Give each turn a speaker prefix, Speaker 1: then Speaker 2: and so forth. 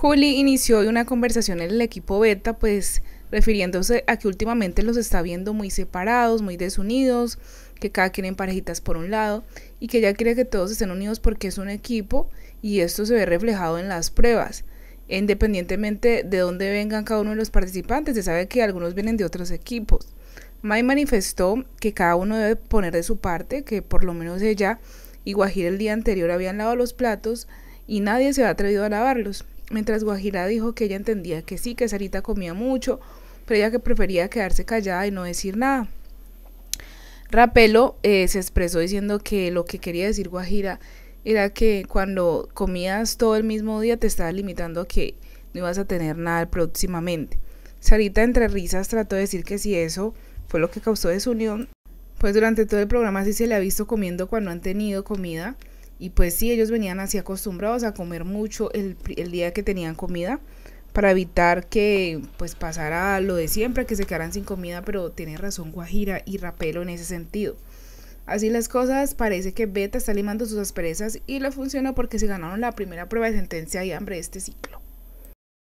Speaker 1: Juli inició una conversación en el equipo beta, pues refiriéndose a que últimamente los está viendo muy separados, muy desunidos, que cada quien en parejitas por un lado y que ella quiere que todos estén unidos porque es un equipo y esto se ve reflejado en las pruebas. Independientemente de dónde vengan cada uno de los participantes, se sabe que algunos vienen de otros equipos. Mai manifestó que cada uno debe poner de su parte, que por lo menos ella y Guajira el día anterior habían lavado los platos y nadie se ha atrevido a lavarlos. Mientras Guajira dijo que ella entendía que sí, que Sarita comía mucho, pero ella que prefería quedarse callada y no decir nada. Rapelo eh, se expresó diciendo que lo que quería decir Guajira era que cuando comías todo el mismo día te estaba limitando a que no ibas a tener nada próximamente. Sarita entre risas trató de decir que si eso fue lo que causó desunión, pues durante todo el programa sí se le ha visto comiendo cuando han tenido comida y pues sí, ellos venían así acostumbrados a comer mucho el, día que tenían comida para evitar que pues pasara lo de siempre, que se quedaran sin comida, pero tiene razón Guajira y Rapelo en ese sentido. Así las cosas, parece que Beta está limando sus asperezas y lo funcionó porque se ganaron la primera prueba de sentencia y hambre de este ciclo.